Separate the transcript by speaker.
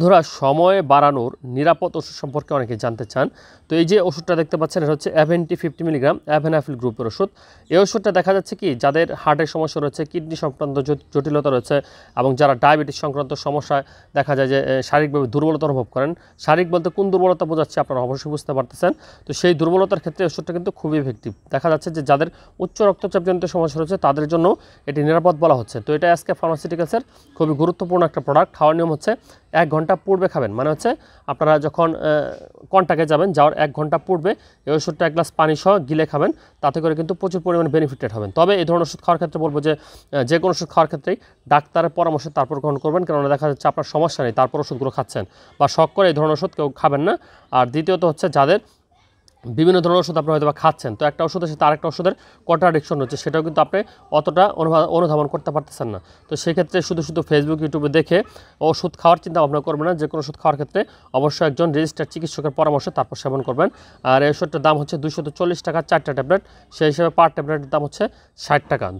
Speaker 1: বন্ধুরা সময় বাড়ানোর নিরাপদ ওষুধ সম্পর্কে অনেকে জানতে চান তো এই যে ওষুধটা দেখতে পাচ্ছেন এটা হচ্ছে অ্যাভেন্টি ফিফটি মিলিগ্রাম অ্যাভেনাফিল গ্রুপের ওষুধ এই ওষুধটা দেখা যাচ্ছে কি যাদের হার্টের সমস্যা রয়েছে কিডনি সংক্রান্ত জটিলতা রয়েছে এবং যারা ডায়াবেটিস সংক্রান্ত সমস্যা দেখা যায় যে শারীরিকভাবে দুর্বলতা অনুভব করেন শারীরিক বলতে কোন দুর্বলতা বোঝাচ্ছে আপনারা অবশ্যই বুঝতে পারতেছেন তো সেই দুর্বলতার ক্ষেত্রে ওষুধটা কিন্তু খুবই ইফেক্টিভ দেখা যাচ্ছে যে যাদের উচ্চ রক্তচাপজনিত সমস্যা রয়েছে তাদের জন্য এটি নিরাপদ বলা হচ্ছে তো এটা আজকে ফার্মাসিউটিক্যালসের খুবই গুরুত্বপূর্ণ একটা প্রোডাক্ট খাওয়ার নিয়ম হচ্ছে এক ঘন্টা ঘন্টা পূর্বে খাবেন মানে হচ্ছে আপনারা যখন কন্টাকে যাবেন যাওয়ার এক ঘন্টা পূর্বে এই ওষুধটা এক গ্লাস পানি সহ গিলে খাবেন তাতে করে কিন্তু প্রচুর পরিমাণে বেনিফিটেড হবেন তবে এই ধরনের ওষুধ খাওয়ার ক্ষেত্রে বলবো যে যে কোনো ওষুধ খাওয়ার ক্ষেত্রেই ডাক্তারের পরামর্শ তারপর গ্রহণ করবেন কেননা দেখা যাচ্ছে আপনার সমস্যা নেই তারপর ওষুধগুলো খাচ্ছেন বা শখ করে এই ধরনের ওষুধ কেউ খাবেন না আর দ্বিতীয়ত হচ্ছে যাদের বিভিন্ন ধরনের ওষুধ আপনি হয়তো বা খাচ্ছেন তো একটা ওষুধের সাথে আরেকটা ওষুধের কন্ট্রাডিকশন হচ্ছে সেটাও কিন্তু আপনি অতটা অনুধাবন করতে পারতেছেন না তো সেক্ষেত্রে শুধু শুধু ফেসবুক ইউটিউবে দেখে ওষুধ খাওয়ার চিন্তা ভাবনা করবেন না যে কোনো ওষুধ খাওয়ার ক্ষেত্রে অবশ্যই একজন রেজিস্টার চিকিৎসকের পরামর্শ তারপর সেবন করবেন আর এই ওষুধটার দাম হচ্ছে দুশো টাকা চারটা ট্যাবলেট সেই হিসেবে পার ট্যাবলেটের দাম হচ্ছে ষাট টাকা